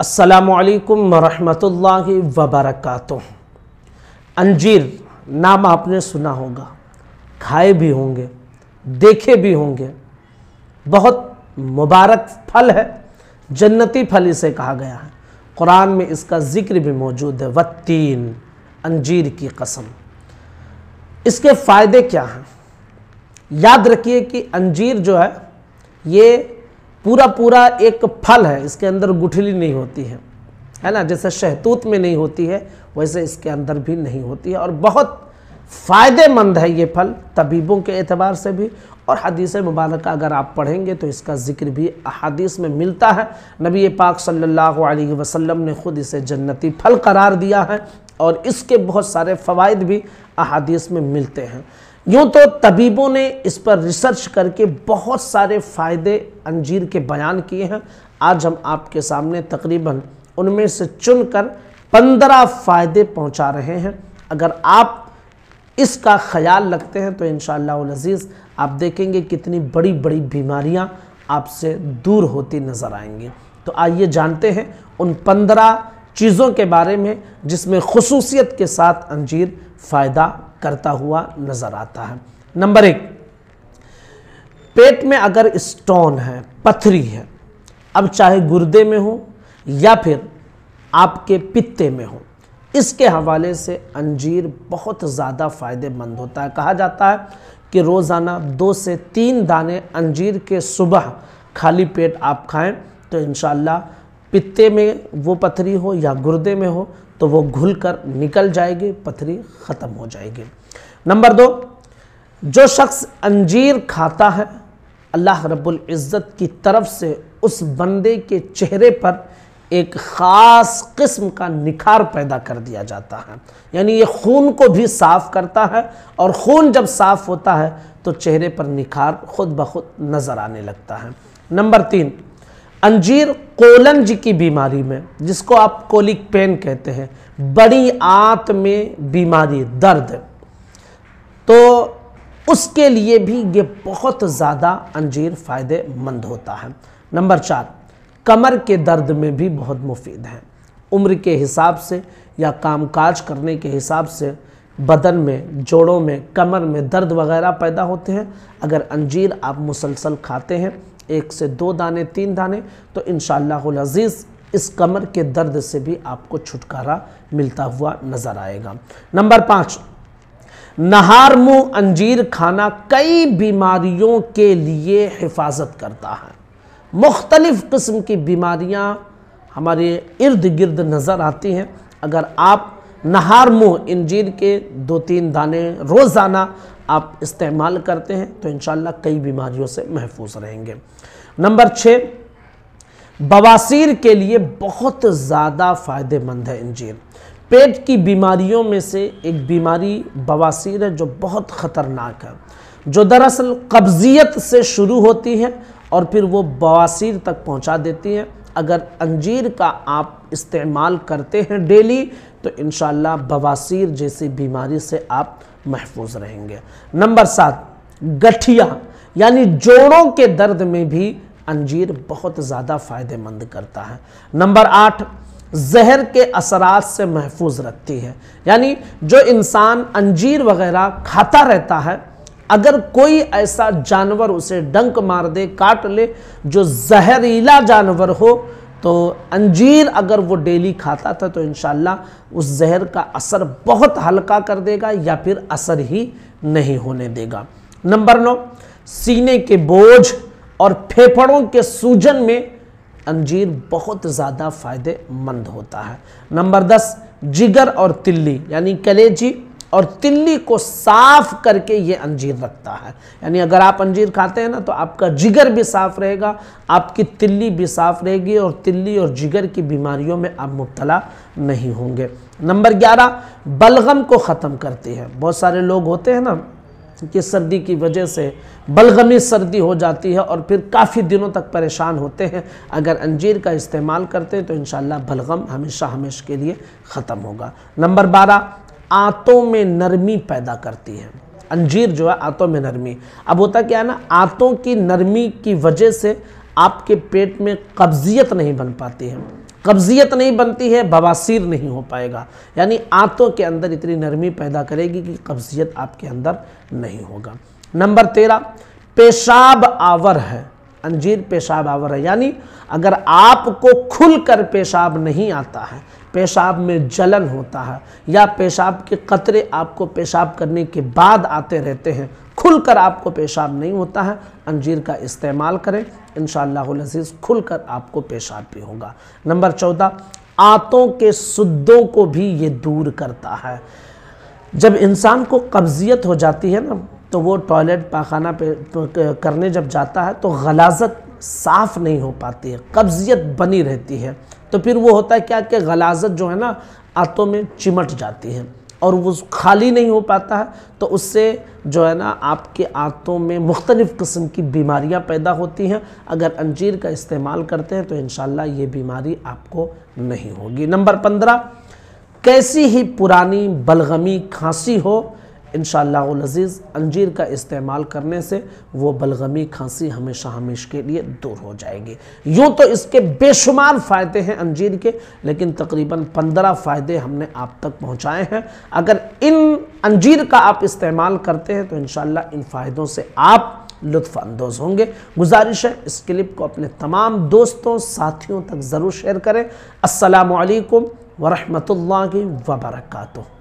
असलकम वरहमतुल्ला वबरक अंजीर नाम आपने सुना होगा खाए भी होंगे देखे भी होंगे बहुत मुबारक फल है जन्नती फल इसे कहा गया है कुरान में इसका ज़िक्र भी मौजूद है वत्तीन अंजीर की कसम इसके फ़ायदे क्या हैं याद रखिए कि अंजीर जो है ये पूरा पूरा एक फल है इसके अंदर गुठली नहीं होती है है ना जैसे शहतूत में नहीं होती है वैसे इसके अंदर भी नहीं होती है और बहुत फ़ायदेमंद है ये फल तबीबों के एतबार से भी और हदीस मुबारक अगर आप पढ़ेंगे तो इसका ज़िक्र भी अहादीस में मिलता है नबी पाक सल्लल्लाहु अलैहि वसल्लम ने ख़ुद इसे जन्नती फल करार दिया है और इसके बहुत सारे फ़वाद भी अहादीस में मिलते हैं यूं तो तबीबों ने इस पर रिसर्च करके बहुत सारे फ़ायदे अंजीर के बयान किए हैं आज हम आपके सामने तकरीबन उनमें से चुनकर पंद्रह फ़ायदे पहुंचा रहे हैं अगर आप इसका ख्याल रखते हैं तो इन शजीज़ आप देखेंगे कितनी बड़ी बड़ी बीमारियां आपसे दूर होती नज़र आएंगी तो आइए जानते हैं उन पंद्रह चीज़ों के बारे में जिसमें खसूसियत के साथ अंजीर फ़ायदा करता हुआ नज़र आता है नंबर एक पेट में अगर स्टोन है पथरी है अब चाहे गुर्दे में हो या फिर आपके पित्ते में हो इसके हवाले से अंजीर बहुत ज़्यादा फ़ायदेमंद होता है कहा जाता है कि रोज़ाना दो से तीन दाने अंजीर के सुबह खाली पेट आप खाएं तो इन पित्ते में वो पथरी हो या गुर्दे में हो तो वो घुल कर निकल जाएगी पथरी ख़त्म हो जाएगी नंबर दो जो शख्स अंजीर खाता है अल्लाह रब्बुल इज़्ज़त की तरफ से उस बंदे के चेहरे पर एक ख़ास किस्म का निखार पैदा कर दिया जाता है यानी ये खून को भी साफ़ करता है और खून जब साफ़ होता है तो चेहरे पर निखार खुद ब खुद नज़र आने लगता है नंबर तीन अंजीर कोलंज की बीमारी में जिसको आप कोलिक पेन कहते हैं बड़ी आंत में बीमारी दर्द तो उसके लिए भी ये बहुत ज़्यादा अंजीर फ़ायदेमंद होता है नंबर चार कमर के दर्द में भी बहुत मुफीद है उम्र के हिसाब से या कामकाज करने के हिसाब से बदन में जोड़ों में कमर में दर्द वगैरह पैदा होते हैं अगर अंजीर आप मुसलसल खाते हैं एक से दो दाने तीन दाने तो इन शज़ीज़ इस कमर के दर्द से भी आपको छुटकारा मिलता हुआ नज़र आएगा नंबर पाँच नहार मुँह अंजीर खाना कई बीमारियों के लिए हिफाजत करता है मुख्तलफ़ किस्म की बीमारियाँ हमारे इर्द गिर्द नज़र आती हैं अगर आप नहार मुँह इंजीर के दो तीन दाने रोज़ाना आप इस्तेमाल करते हैं तो इन कई बीमारियों से महफूज रहेंगे नंबर छः बवासीर के लिए बहुत ज़्यादा फ़ायदेमंद है इंजीर पेट की बीमारियों में से एक बीमारी बवासीर है जो बहुत ख़तरनाक है जो दरअसल कब्ज़ियत से शुरू होती है और फिर वो बवासीर तक पहुंचा देती है अगर अंजीर का आप इस्तेमाल करते हैं डेली तो इन बवासीर जैसी बीमारी से आप महफूज रहेंगे नंबर सात गठिया यानी जोड़ों के दर्द में भी अंजीर बहुत ज़्यादा फ़ायदेमंद करता है नंबर आठ जहर के असरात से महफूज रखती है यानी जो इंसान अंजीर वगैरह खाता रहता है अगर कोई ऐसा जानवर उसे डंक मार दे काट ले जो जहरीला जानवर हो तो अंजीर अगर वो डेली खाता था तो इन उस जहर का असर बहुत हल्का कर देगा या फिर असर ही नहीं होने देगा नंबर नौ सीने के बोझ और फेफड़ों के सूजन में अंजीर बहुत ज़्यादा फायदेमंद होता है नंबर दस जिगर और तिल्ली यानी कलेजी और तिल्ली को साफ करके ये अंजीर रखता है यानी अगर आप अंजीर खाते हैं ना तो आपका जिगर भी साफ रहेगा आपकी तिल्ली भी साफ रहेगी और तिल्ली और जिगर की बीमारियों में आप मुबतला नहीं होंगे नंबर ग्यारह बलगम को ख़त्म करती है बहुत सारे लोग होते हैं ना कि सर्दी की वजह से बलगमी सर्दी हो जाती है और फिर काफ़ी दिनों तक परेशान होते हैं अगर अंजीर का इस्तेमाल करते हैं तो इन बलगम हमेशा हमेशा के लिए ख़त्म होगा नंबर बारह आंतों में नरमी पैदा करती है अंजीर जो है आंतों में नरमी अब होता क्या है ना आंतों की नरमी की वजह से आपके पेट में कब्जियत नहीं बन पाती है कब्जियत नहीं बनती है बवासीर नहीं हो पाएगा यानी आंतों के अंदर इतनी नरमी पैदा करेगी कि कब्जियत आपके अंदर नहीं होगा नंबर तेरह पेशाब आवर है अंजीर पेशाब आवर है यानी अगर आपको खुल कर पेशाब नहीं आता है पेशाब में जलन होता है या पेशाब के कतरे आपको पेशाब करने के बाद आते रहते हैं खुल कर आपको पेशाब नहीं होता है अंजीर का इस्तेमाल करें इन शजीज़ खुल कर आपको पेशाब भी होगा नंबर चौदह आँतों के सुद्दों को भी ये दूर करता है जब इंसान को कब्जियत हो जाती है ना तो वो टॉयलेट पाखाना पे तो, करने जब जाता है तो गलाजत साफ़ नहीं हो पाती है कब्ज़ियत बनी रहती है तो फिर वो होता है क्या कि गलाजत जो है ना आंतों में चिमट जाती है और वो खाली नहीं हो पाता है तो उससे जो है ना आपके आंतों में मुख्तलिफ़ किस्म की बीमारियां पैदा होती हैं अगर अंजीर का इस्तेमाल करते हैं तो इन ये बीमारी आपको नहीं होगी नंबर पंद्रह कैसी ही पुरानी बलगमी खांसी हो इन शज़ीज़ अंजीर का इस्तेमाल करने से वो बलगमी खांसी हमेशा हमेश के लिए दूर हो जाएगी यूँ तो इसके बेशुमार फ़ायदे हैं अंजीर के लेकिन तकरीबन पंद्रह फ़ायदे हमने आप तक पहुँचाए हैं अगर इन अंजीर का आप इस्तेमाल करते हैं तो इन इन फ़ायदों से आप लुफानंदोज़ होंगे गुजारिश है इस क्लिप को अपने तमाम दोस्तों साथियों तक ज़रूर शेयर करें असलकम वरहमल वबरकू